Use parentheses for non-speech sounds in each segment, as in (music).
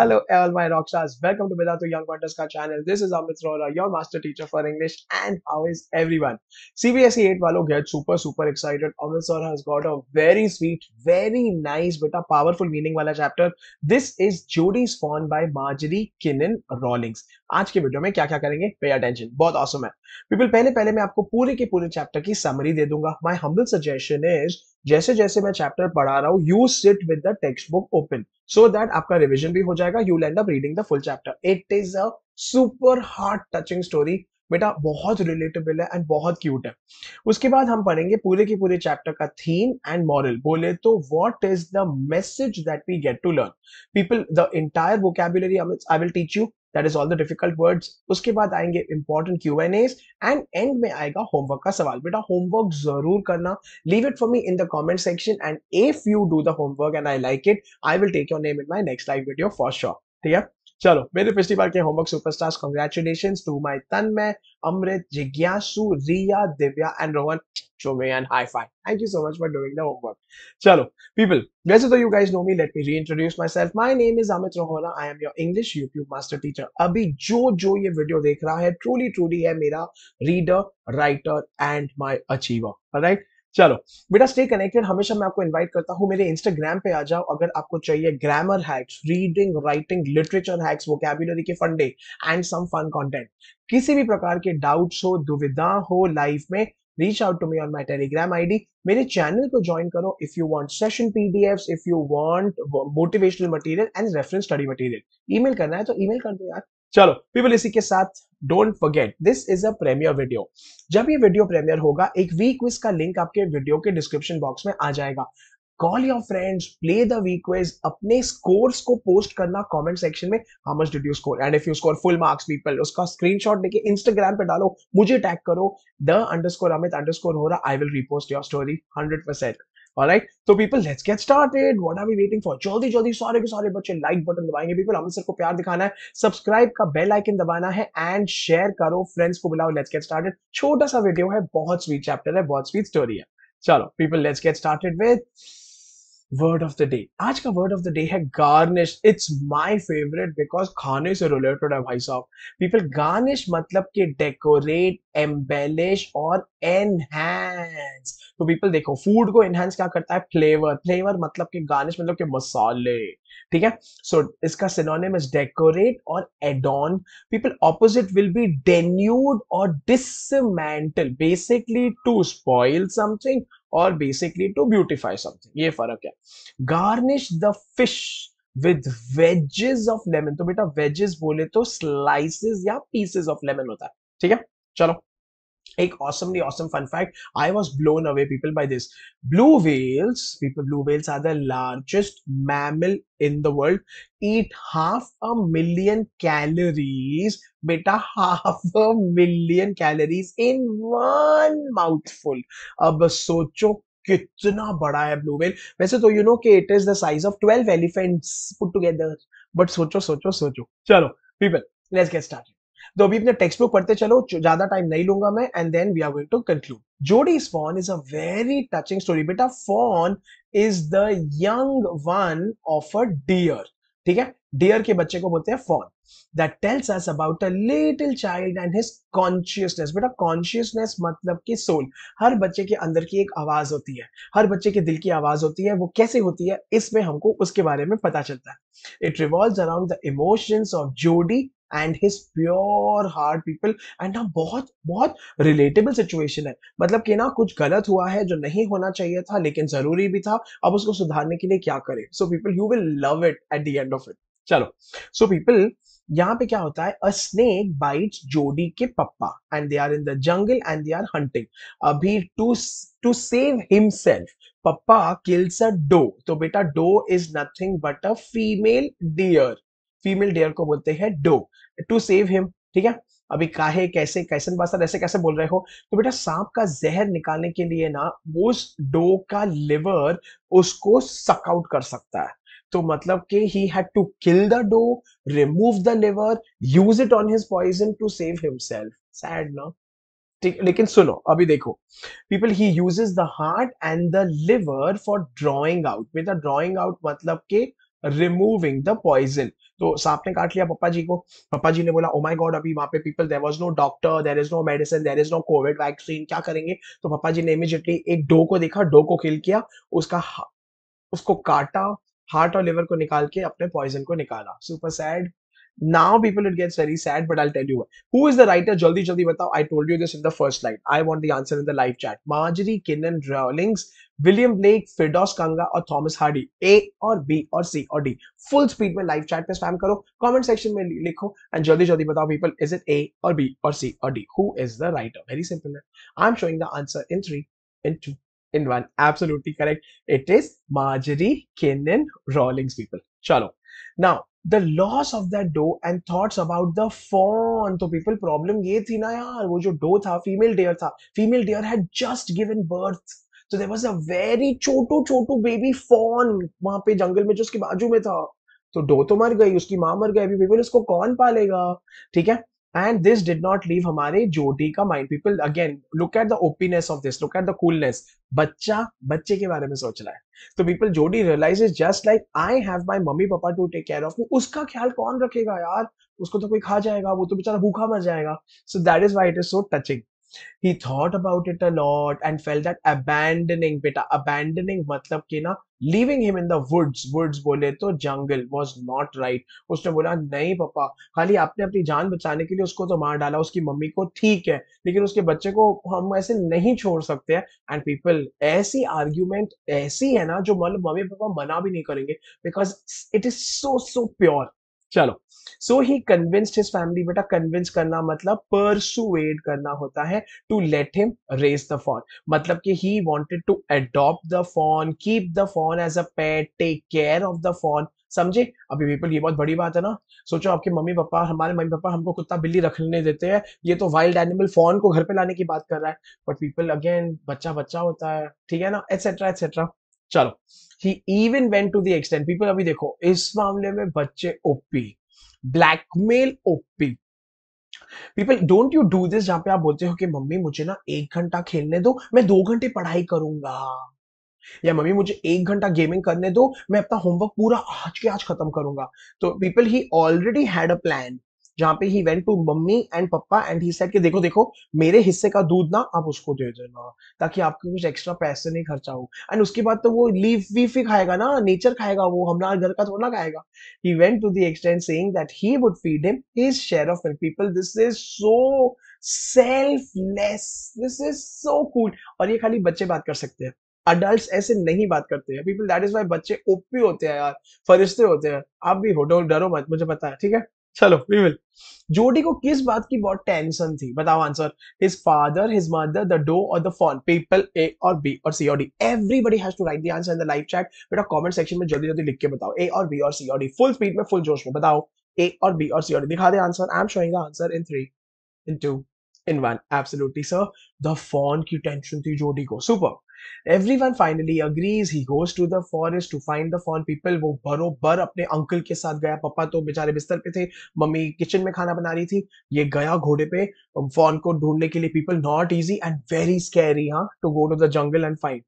Hello, all my rock stars. Welcome to Vedantu Young Ka channel. This is Amit Rora, your master teacher for English. And how is everyone? CBSE 8 walo get super, super excited. Amit sir has got a very sweet, very nice, but a powerful meaning wala chapter. This is Judy's Fawn by Marjorie Kinnan Rawlings. आज के video में क्या क्या करेंगे pay attention बहुत awesome awesome है people पहले पहले मैं आपको पूरे के पूरे चैप्टर की समरी दे दूंगा माय हम्बल सजेशन इज जैसे जैसे मैं चैप्टर पढ़ा रहा हूँ you sit with the text book open so that आपका रिविजन भी हो जाएगा you land up reading the full chapter it is a super heart touching story बेटा बहुत रिलेटेबल है एंड बहुत क्यूट है उसके बाद हम पढ़ेंगे पूरे के पूरे चैप्टर का थीम एंड मॉरल बोले तो what is the message that we get to learn people the entire vocabulary I will teach you that is all the difficult words उसके बाद आएंगे important Q N A and end में आएगा homework का सवाल बेटा होमवर्क जरूर करना leave it for me in the comment section and if you do the homework and I like it I will take your name in my next live video for sure ठीक है चलो मेरे पिछली बार के homework superstars congratulation to my Tanmay Amrit जिज्ञासु Riya Divya and Rohan Shomayan Hi-Fi. Thank you so much for doing the homework. Chalo, people, whether though you guys know me, let me reintroduce myself. My name is Amit Rohora. I am your English YouTube master teacher. अभी जो जो ये video देख रहा है, truly truly है मेरा reader, writer and my achiever. Alright? चलो बेटा स्टे कनेक्टेड हमेशा मैं आपको इनवाइट करता हूँ मेरे इंस्टाग्राम पे आ जाओ अगर आपको चाहिए grammar hacks reading writing literature hacks vocabulary के फंडे एंड सम फन कंटेंट किसी भी प्रकार के डाउट्स हो दुविधा हो लाइफ में reach out to me on my Telegram ID मेरे चैनल को ज्वाइन करो if you want session PDF if you want motivational material and reference study material ई करना है तो ई कर दो यार चलो पीपल इसी के साथ don't forget this is a premiere video जब ये वीडियो प्रीमियर होगा एक वी क्विज का लिंक आपके वीडियो के डिस्क्रिप्शन बॉक्स में आ जाएगा call your friends play the V quiz अपने स्कोर्स को पोस्ट करना कमेंट सेक्शन में how much did you score and if you score full marks people उसका स्क्रीनशॉट लेके इंस्टाग्राम पे डालो मुझे टैग करो द अंडरस्कोर अमित अंडरस्कोर हो रहा I will repost your story hundred percent right तो people let's get started what are we waiting for जल्दी जल्दी सारे के सारे बच्चे लाइक बटन दबाएंगे पीपल हमें सर को प्यार दिखाना है सब्सक्राइब का बेल आइकन दबाना है एंड शेयर करो फ्रेंड्स को बुलाओ लेट्स गेट स्टार्टेड छोटा सा वीडियो है बहुत स्वीट चैप्टर है बहुत स्वीट स्टोरी है चलो people let's get started with word of the day आज का वर्ड ऑफ द डे है garnish it's my favourite because खाने से रिलेटेड है भाई साहब पीपल गार्निश मतलब के डेकोरेट एम्बेलिश और एनहैंस तो पीपल देखो फूड को एनहेंस क्या करता है फ्लेवर फ्लेवर मतलब के गार्निश मतलब के मसाले ठीक है सो so, इसका सिनोनिम इज डेकोरेट और add on people opposite will be denuded और dismantle basically to spoil something और बेसिकली टू ब्यूटिफाई समथिंग ये फर्क है garnish the fish with wedges of lemon तो बेटा वेजेस बोले तो स्लाइसेस या पीसेस ऑफ लेमन होता है ठीक है चलो एक awesomely awesome fun fact i was blown away people by this blue whales people blue whales are the largest mammal in the world eat half a million calories beta (laughs) half a million calories in one mouthful ab socho कितना बड़ा है blue whale वैसे तो So, you know, it is the size of 12 put together. But but सोचो सोचो सोचो people. Let's get started. तो अभी अपने टेक्स्ट बुक पढ़ते चलो ज्यादा टाइम नहीं लूंगा मैं and then we are going to conclude Jody fawn is a very touching story बेटा fawn is the young one of a deer ठीक है डियर के बच्चे को बोलते हैं fawn that tells us about a little child and his consciousness बेटा consciousness मतलब कि सोल हर बच्चे के अंदर की एक आवाज होती है हर बच्चे के दिल की आवाज होती है वो कैसे होती है इसमें हमको उसके बारे में पता चलता है it revolve around the emotions of Jody and his pure heart people and ना बहुत बहुत रिलेटेबल सिचुएशन है मतलब कि ना कुछ गलत हुआ है जो नहीं होना चाहिए था लेकिन जरूरी भी था अब उसको सुधारने के लिए क्या करें so people you will love it at the end of it चलो सो पीपल यहाँ पे क्या होता है अ स्नेक बाइट जोडी के पप्पा and they are in the jungle and they are hunting अभी टू टू सेव हिमसेल्फ पप्पा किल्स अ डो तो बेटा doe is nothing but a female deer female deer को बोलते हैं डो टू सेव हिम ठीक है अभी काहे कैसे कैसन बासर ऐसे कैसे बोल रहे हो तो बेटा सांप का जहर निकालने के लिए ना उस डो का लिवर उसको सकआउट कर सकता है तो मतलब कि he had to kill the doe remove the liver use it on his poison to save himself sad ना ठीक लेकिन सुनो अभी देखो people he uses the heart and the liver for drawing out बेटा ड्रॉइंग आउट मतलब के removing the poison तो सांप ने काट लिया पप्पा जी को पप्पा जी ने बोला ओमाई oh गॉड अभी वहां पे people there was no doctor there is no medicine there is no Covid vaccine क्या करेंगे तो पप्पा जी ने इमिजिएटली एक डो को देखा डो को किल किया उसका उसको काटा हार्ट और लिवर को निकाल के अपने पॉइजन को निकाला super sad now people it gets very sad but i'll tell you what. who is the writer jaldi jaldi batao i told you this in the first slide i want the answer in the live chat marjorie kinnan rawlings william blake firdaus kanga or thomas hardy a or b or c or d full speed my live chat pe spam karo comment section mein likho and jaldi jaldi batao people is it a or b or c or d who is the writer very simple i'm showing the answer in 3 in 2 in 1 absolutely correct it is marjorie kinnan rawlings people chalo now the loss of that doe and thoughts about the fawn तो people problem ये थी ना यार वो जो doe था female deer था female deer had just given birth तो देर वॉज अ वेरी छोटू छोटू बेबी फोन वहां पे जंगल में जो उसके बाजू में था तो डो तो मर गई उसकी माँ मर गई अभी पीपल उसको कौन पालेगा ठीक है and this did not leave हमारे जोडी का mind people again look at the opness of this look at the coolness बच्चा बच्चे के बारे में सोच रहा है तो people Jody realize is just like I have my mummy papa to take care of me उसका ख्याल कौन रखेगा यार उसको तो कोई खा जाएगा वो तो बेचारा भूखा मर जाएगा so that is why it is so touching he thought about it a lot and felt that abandoning बेटा अबैंडनिंग मतलब कि ना leaving him in the woods woods बोले तो जंगल वॉज नॉट राइट उसने बोला नहीं पापा खाली आपने अपनी जान बचाने के लिए उसको तो मार डाला उसकी मम्मी को ठीक है लेकिन उसके बच्चे को हम ऐसे नहीं छोड़ सकते हैं एंड पीपल ऐसी आर्ग्यूमेंट ऐसी है ना जो मतलब मम्मी पापा मना भी नहीं करेंगे because it is so so pure चलो so he convinced his family बेटा कन्विंस करना मतलब परसुएड करना होता है to let him raise the fawn मतलब कि he wanted to adopt the fawn keep the fawn as a pet take care of the fawn समझे अभी पीपल ये बहुत बड़ी बात है ना सोचो आपके मम्मी पापा हमारे मम्मी पापा हमको कुत्ता बिल्ली रखने देते हैं ये तो वाइल्ड एनिमल फॉन को घर पे लाने की बात कर रहा है बट पीपल अगेन बच्चा बच्चा होता है ठीक है ना एटसेट्रा एटसेट्रा चलो he even went to the extent people अभी देखो इस मामले में बच्चे OP blackmail OP people don't you do this जहां पे आप बोलते हो कि मम्मी मुझे ना एक घंटा खेलने दो मैं दो घंटे पढ़ाई करूंगा या मम्मी मुझे एक घंटा गेमिंग करने दो मैं अपना होमवर्क पूरा आज के आज खत्म करूंगा तो people he already had a plan जहां पे he went to mummy and papa and he said कि देखो देखो मेरे हिस्से का दूध ना आप उसको दे देना ताकि आपके कुछ एक्स्ट्रा पैसे नहीं खर्चा हो एंड उसके बाद तो वो लीव वीफ ही खाएगा ना नेचर खाएगा वो हमारा घर का थोड़ा खाएगा he went to the extent saying that he would feed him his share of milk people this is so selfless this is so cool और ये खाली बच्चे बात कर सकते हैं अडल्ट ऐसे नहीं बात करते हैं पीपल दैट इज वाई बच्चे ओपी होते हैं यार फरिश्ते होते हैं आप भी हो डोंट डरो मत मुझे पता है ठीक है चलो वी विल जोडी को किस बात की बहुत टेंशन थी बताओ answer his father his mother the doe और द फोन पीपल ए और बी और सी और D everybody has to write the answer in the live chat बेटा कमेंट सेक्शन में जल्दी जल्दी लिख के बताओ ए और बी और सी और डी फुल स्पीड में फुल जोश में बताओ ए और बी और सी और डी दिखा दे answer I am showing the answer in three in two in one. Absolutely, sir. The fawn ki tension thi Jodi ko. Super. Everyone finally agrees. He goes to the forest to find the fawn people. वो बरोबर अपने uncle के साथ गया. पापा तो बेचारे बिस्तर पे थे. मम्मी किचन में खाना बना रही थी. ये गया घोड़े पे फॉन को ढूंढने के लिए. People not easy and very scary, हाँ. To go to the jungle and find.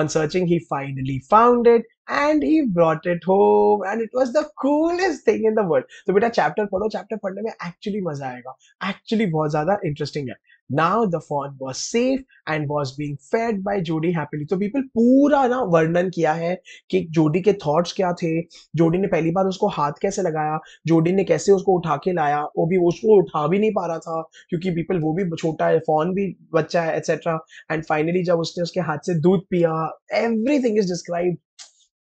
On searching, he finally found it. And he brought it home and it was the coolest thing in the world तो बेटा chapter पढ़ो chapter पढ़ने में actually मजा आएगा actually बहुत ज्यादा interesting है now the fawn was safe and was being fed by Jody happily तो पीपल पूरा ना वर्णन किया है कि जोडी के थॉट्स क्या थे जोडी ने पहली बार उसको हाथ कैसे लगाया जोडी ने कैसे उसको उठा के लाया वो भी उसको उठा भी नहीं पा रहा था क्योंकि पीपल वो भी छोटा है फोन भी बच्चा है एटसेट्रा एंड फाइनली जब उसने उसके हाथ से दूध पिया थिंग इज डिस्क्राइब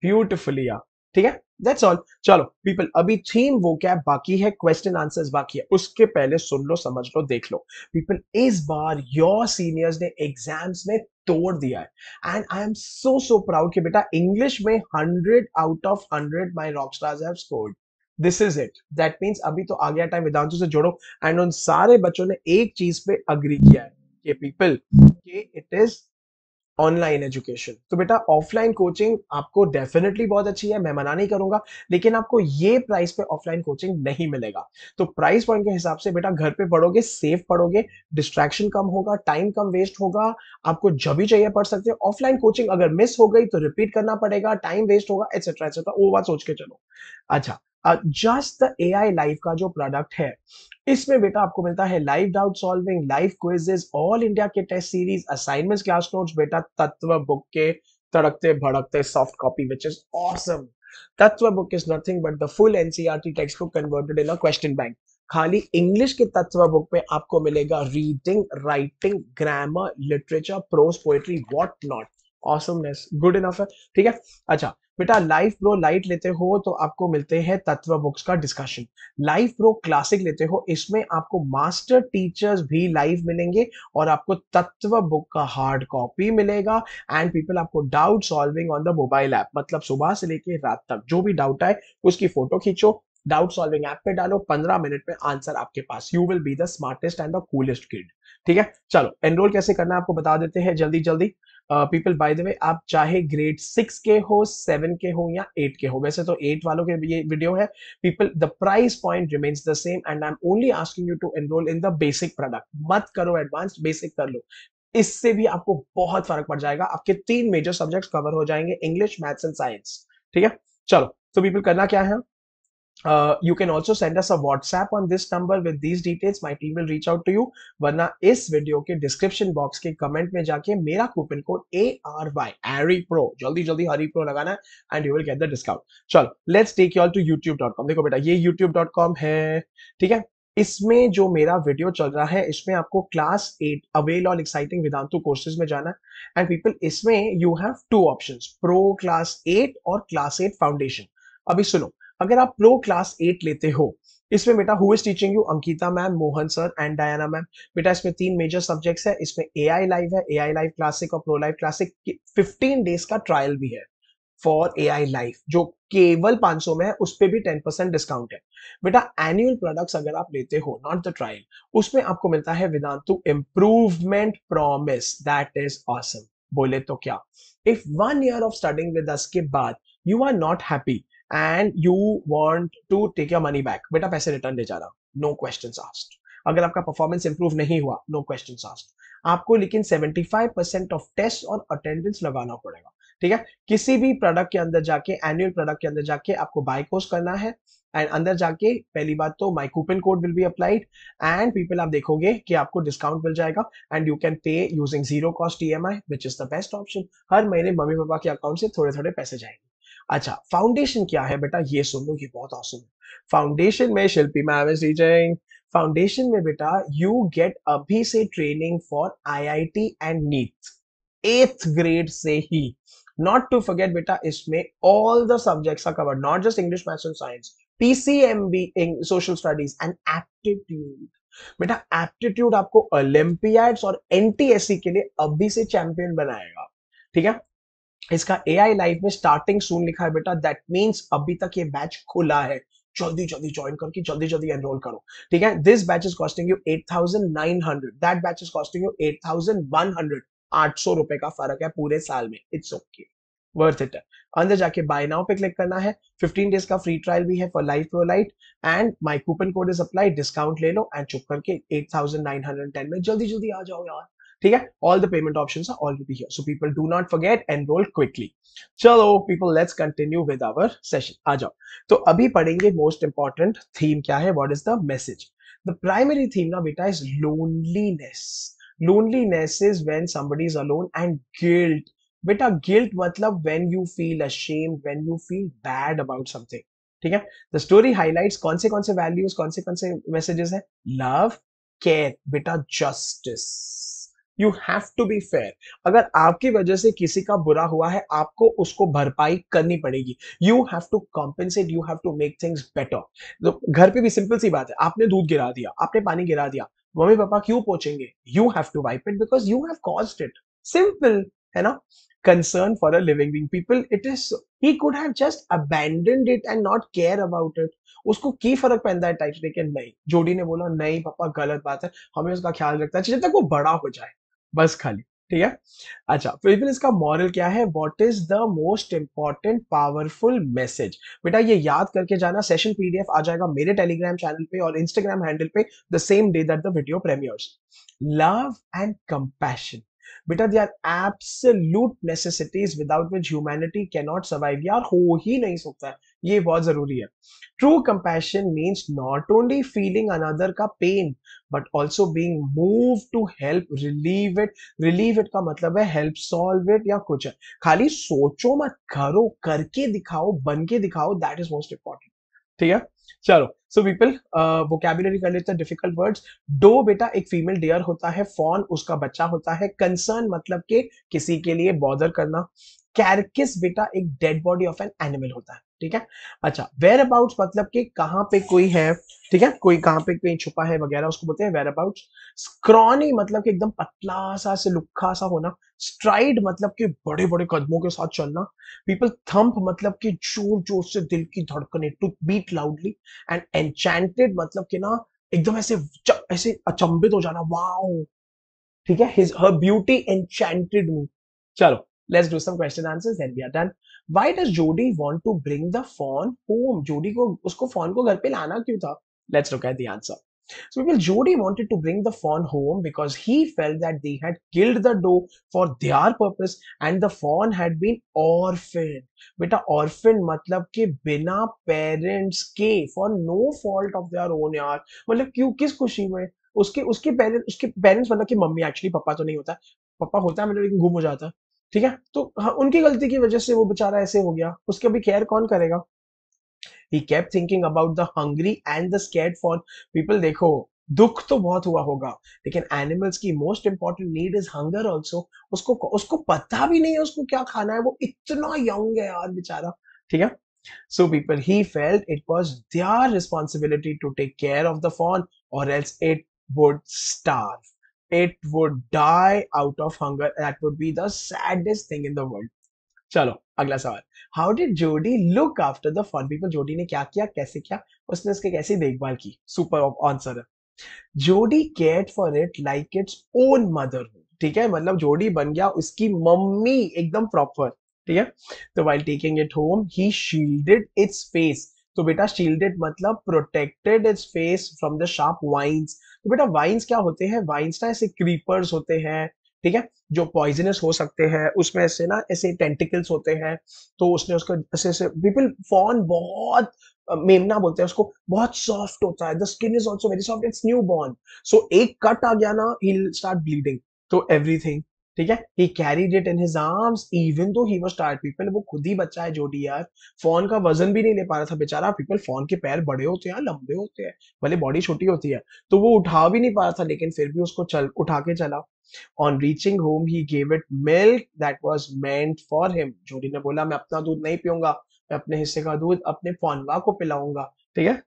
ब्यूटिफुली आप ठीक है दैट्स ऑल चलो पीपल अभी थीम वो क्या है बाकी है क्वेश्चन आंसर्स बाकी है उसके पहले सुन लो समझ लो देख लो पीपल इस बार योर सीनियर्स ने एग्जाम्स में तोड़ दिया है and I am so so proud कि बेटा इंग्लिश में hundred out of hundred my rock stars have scored this is it that means अभी तो आ गया टाइम विदांशु से जोड़ो एंड उन सारे बच्चों ने एक चीज पे अग्री किया है कि पीपल कि इट इज ऑनलाइन एजुकेशन तो बेटा ऑफलाइन कोचिंग आपको डेफिनेटली बहुत अच्छी है मैं मना नहीं करूंगा लेकिन आपको ये प्राइस पे ऑफलाइन कोचिंग नहीं मिलेगा तो प्राइस पॉइंट के हिसाब से बेटा घर पे पढ़ोगे सेफ पढ़ोगे डिस्ट्रैक्शन कम होगा टाइम कम वेस्ट होगा आपको जब भी चाहिए पढ़ सकते हो ऑफलाइन कोचिंग अगर मिस हो गई तो रिपीट करना पड़ेगा टाइम वेस्ट होगा एक्सेट्रा एक्सेट्रा वो बात सोच के चलो अच्छा just the A I live का जो प्रोडक्ट है इसमें बेटा आपको मिलता है live doubt solving live quizzes all India के test series assignment class notes बेटा तत्व बुक के तड़कते भड़कते soft copy which is awesome Tatva book is nothing but the full NCERT text book converted in a question bank खाली English के Tatva book पे आपको मिलेगा reading writing grammar literature prose poetry what not awesomeness good enough है ठीक है अच्छा बेटा लाइफ प्रो लाइट लेते हो तो आपको मिलते हैं तत्व बुक्स का डिस्कशन लाइफ प्रो क्लासिक लेते हो इसमें आपको मास्टर टीचर्स भी लाइव मिलेंगे और आपको तत्व बुक का हार्ड कॉपी मिलेगा एंड पीपल आपको doubt solving on the mobile app मतलब सुबह से लेके रात तक जो भी डाउट आए उसकी फोटो खींचो डाउट सॉल्विंग ऐप पे डालो पंद्रह मिनट में आंसर आपके पास you will be the smartest and the coolest kid ठीक है चलो एनरोल कैसे करना है आपको बता देते हैं जल्दी जल्दी पीपल बाय द वे आप चाहे ग्रेड सिक्स के हो सेवन के हो या एट के हो वैसे तो एट वालों के ये वीडियो है people the price point remains the same and I am only asking you to enroll in the basic product मत करो एडवांस बेसिक कर लो इससे भी आपको बहुत फर्क पड़ जाएगा आपके तीन मेजर सब्जेक्ट्स कवर हो जाएंगे इंग्लिश मैथ्स एंड साइंस ठीक है चलो तो पीपल करना क्या है uh, you can also send us a WhatsApp on this number with these details. My team will reach out to you. वरना is video ke description box ke comment mein jaake mera coupon code ary ary pro jaldi jaldi hari pro lagana and you will get the discount chalo let's take you all to youtube.com dekho beta ye youtube.com hai theek hai इसमें जो मेरा video चल रहा है इसमें आपको class eight avail और exciting Vedantu courses में जाना एंड पीपल इसमें you have two options pro class eight और क्लास एट फाउंडेशन अभी सुनो अगर आप प्रो क्लास एट लेते हो इसमें बेटा who is teaching you Ankita ma'am Mohan sir and Diana ma'am बेटा इसमें तीन मेजर सब्जेक्ट्स है इसमें ए आई लाइव है ए आई लाइव क्लासिक और pro live classic fifteen days का ट्रायल भी है फॉर ए आई लाइव जो केवल 500 में है उस पर भी 10 परसेंट डिस्काउंट है बेटा एनुअल प्रोडक्ट्स अगर आप लेते हो नॉट द ट्रायल उसमें आपको मिलता है Vedantu improvement promise that is awesome बोले तो क्या if one year of studying with us के बाद you are not happy and you want to take your money back बेटा पैसे रिटर्न ले जा रहा हूँ नो क्वेश्चन आस्ट अगर आपका परफॉर्मेंस इंप्रूव नहीं हुआ नो क्वेश्चन आस्ट आपको लेकिन 75 परसेंट ऑफ टेस्ट और अटेंडेंस लगाना पड़ेगा ठीक है किसी भी प्रोडक्ट के अंदर जाके एनुअल प्रोडक्ट के अंदर जाके आपको बाइकोस करना है एंड अंदर जाके पहली बात तो my coupon code will be applied and people आप देखोगे कि आपको डिस्काउंट मिल जाएगा and you can pay using zero cost E M I which is the best option हर महीने मम्मी पापा के अकाउंट से थोड़े थोड़े पैसे जाएंगे अच्छा फाउंडेशन क्या है बेटा ये सुन लो ये बहुत औसम है फाउंडेशन में Shilpi ma'am is teaching foundation में बेटा यू गेट अभी से training for IIT and NEET eighth grade से ही नॉट टू फॉरगेट बेटा इसमें all the subjects are covered not just English maths and science PCMB in social studies and aptitude बेटा aptitude आपको ओलंपियाड्स और NTSC के लिए अभी से चैंपियन बनाएगा ठीक है इसका ए आई लाइव में स्टार्टिंग सून लिखा है बेटा दैट मीन्स अभी तक ये बैच खुला है जल्दी जल्दी ज्वाइन करके जल्दी जल्दी एनरोल करो ठीक है this batch is costing you eight thousand nine hundred that batch is costing you eight thousand one hundred आठ सौ रुपए का फर्क है पूरे साल में इट्स ओके वर्थ इट अंदर जाके बाय नाउ पे क्लिक करना है 15 डेज का फ्री ट्रायल भी है for life pro lite and my coupon code is apply discount ले लो एंड चुप करके 8910 में जल्दी जल्दी आ जाओ यार ठीक है all the payment option are already here so people do not forget enroll quickly चलो people let's continue with our session आ जाओ तो अभी पढ़ेंगे मोस्ट इंपॉर्टेंट थीम क्या है what is the message the primary theme ना बेटा is loneliness loneliness is when somebody is alone and guilt बेटा गिल्ट मतलब when you feel ashamed when you feel bad about something ठीक है the story highlight कौन से कौन से वैल्यूज कौन से कौन से मैसेजेस है लव केयर बेटा justice you have to be fair अगर आपकी वजह से किसी का बुरा हुआ है आपको उसको भरपाई करनी पड़ेगी you have to compensate you have to make things better घर पे भी सिंपल सी बात है आपने दूध गिरा दिया आपने पानी गिरा दिया मम्मी पापा क्यों पहुंचेंगे you have to wipe it because you have cause it simple है ना concern for a living being people it is he could have just abandoned it and not care about it उसको की फर्क पड़ता है टाइटनिक के नहीं जोडी ने बोला नहीं पापा गलत बात है हमें उसका ख्याल रखना चाहिए जब तक वो बड़ा हो जाए बस खाली ठीक है अच्छा फिर इसका मॉरल क्या है what is the most important powerful message बेटा ये याद करके जाना सेशन पीडीएफ आ जाएगा मेरे टेलीग्राम चैनल पे और इंस्टाग्राम हैंडल पे the same day that the video premieres love and compassion बेटा they are absolute necessities without which humanity can not survive यार हो ही नहीं सकता है ये बहुत जरूरी है true compassion means not only feeling another का pain but also being move to help relieve it relieve it का मतलब है हेल्प सॉल्व इट या कुछ है खाली सोचो मत करो करके दिखाओ बन के दिखाओ दैट इज मोस्ट इंपॉर्टेंट ठीक है चलो सो पीपल वो कैबिनरी कर लेते हैं डिफिकल्ट वर्ड्स डो बेटा एक फीमेल डियर होता है फॉन उसका बच्चा होता है कंसर्न मतलब के किसी के लिए बॉदर करना कैरकिस बेटा एक dead body of an animal होता है ठीक है अच्छा वेयर अबाउट मतलब कि कहाँ पे कोई है ठीक है कोई कहाँ पे कहीं छुपा है वगैरह उसको बोलते हैं वेयर अबाउट स्क्रॉनी मतलब कि एकदम पतला सा से लुखा सा होना स्ट्राइड मतलब कि बड़े बड़े कदमों के साथ चलना पीपल थम्प मतलब कि जोर जोर से दिल की धड़कने to beat loudly and enchanted मतलब कि ना एकदम ऐसे ऐसे अचंभित हो जाना वाओ ठीक है his her beauty enchanted me चलो let's do some question answers then we are done why does jody want to bring the phone home jody ko usko phone ko ghar pe lana kyu tha let's look at the answer so people jody wanted to bring the phone home because he felt that they had killed the doe for their purpose and the phone had been orphaned बेटा orphan matlab ke bina parents ke for no fault of their own यार matlab kyu kis खुशी mein उसके उसके parents उसके parents मतलब कि mummy actually पापा तो नहीं होता पापा होता है मतलब लेकिन गुम हो जाता ठीक है तो हाँ उनकी गलती की वजह से वो बेचारा ऐसे हो गया उसके अभी केयर कौन करेगा he kept thinking about the hungry and the scared for people देखो दुख तो बहुत हुआ होगा लेकिन एनिमल्स की most important need is hunger also उसको उसको पता भी नहीं है उसको क्या खाना है वो इतना यंग है यार बेचारा ठीक है so people he felt it was their responsibility to take care of the fawn or else it would starve it would die out of hunger. That would be the saddest thing in the world. चलो अगला सवाल how did Jody look after the fawn people Jody ने क्या किया कैसे किया उसने उसके कैसे देखभाल की सुपर आंसर है Jody care for it like its own mother ठीक है मतलब जोडी बन गया उसकी मम्मी एकदम प्रॉपर ठीक है तो while taking it home he shielded its face तो बेटा शील्डेड मतलब protected is face from the sharp vines तो बेटा वाइन्स क्या होते हैं वाइन्स ना ऐसे क्रीपर्स होते हैं ठीक है जो पॉइजनस हो सकते हैं उसमें ऐसे ना ऐसे टेंटिकल्स होते हैं तो उसने उसको ऐसे ऐसे पीपल फॉन बहुत मेमना बोलते हैं उसको बहुत सॉफ्ट होता है the skin is also very soft its new born so एक कट आ गया ना ही स्टार्ट ब्लीडिंग तो एवरीथिंग ठीक है he carry it in his arms even though he was tired people वो खुद ही बच्चा है जोडी यार फोन का वजन भी नहीं ले पा रहा था बेचारा पीपल फोन के पैर बड़े होते हैं लंबे होते हैं भले बॉडी छोटी होती है तो वो उठा भी नहीं पा रहा था लेकिन फिर भी उसको चल उठा के चला on reaching home he gave it milk that was meant for him Jody ने बोला मैं अपना दूध नहीं पीऊंगा मैं अपने हिस्से का दूध अपने फोनवा को पिलाऊंगा ठीक है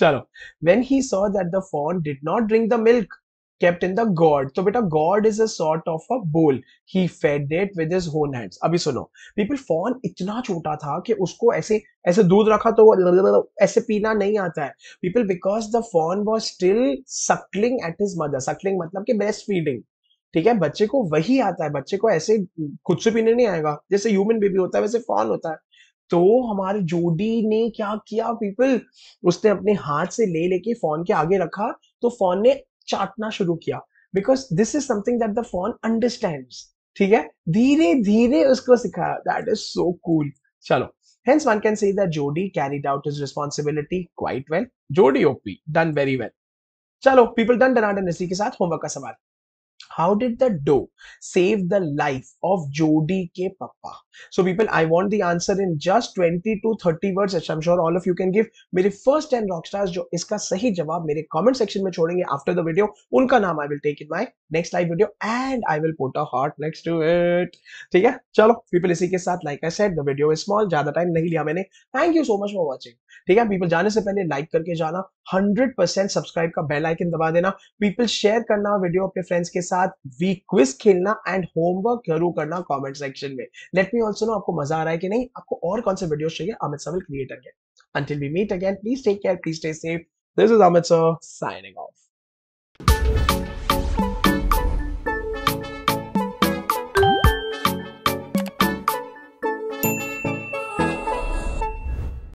चलो when he saw that the fawn did not drink the milk kept in the gourd So, beta, gourd is a sort of a bowl he fed it with his own hands Abhi suno. people fawn itna chota tha ki usko aise, aise doodh rakha to aise peena nahi aata hai. people because the fawn was still suckling at his mother suckling matlab ki breast feeding ठीक है बच्चे को वही आता है बच्चे को ऐसे खुद से पीने नहीं आएगा जैसे ह्यूमन बेबी होता है वैसे फॉन होता है तो हमारे जोडी ने क्या किया पीपल उसने अपने हाथ से ले लेके फोन के आगे रखा तो फोन ने चाटना शुरू किया because this is something that the fawn understand ठीक है धीरे धीरे उसको सिखाया दैट इज सो कूल चलो Hence, one can say that Jody carried out his responsibility quite well. Jody OP done very well. चलो people done Donald and Nessie के साथ homework का सवाल. How did the dough save the life of Jody के पापा? So people, I want the answer in just 20 to 30 words. I'm sure all of you can give. मेरे first 10 rockstars जो इसका सही जवाब मेरे comment section में छोड़ेंगे after the video, उनका नाम I will take in my next live video and I will put a heart next to it. ठीक है? चलो people इसी के साथ like I said the video is small. ज़्यादा time नहीं लिया मैंने. Thank you so much for watching. ठीक है? People जाने से पहले like करके जाना. 100% सब्सक्राइब का बेल आइकन दबा देना. People share करना वीडियो अपने फ्रेंड्स के साथ. वी क्विज खेलना एंड होमवर्क जरूर करना कमेंट सेक्शन में. Let me ऑल्सो नो आपको मजा आ रहा है कि नहीं आपको और कौन से वीडियो चाहिए अमित सवल create again until we meet again please take care please stay safe this is Amit sir signing of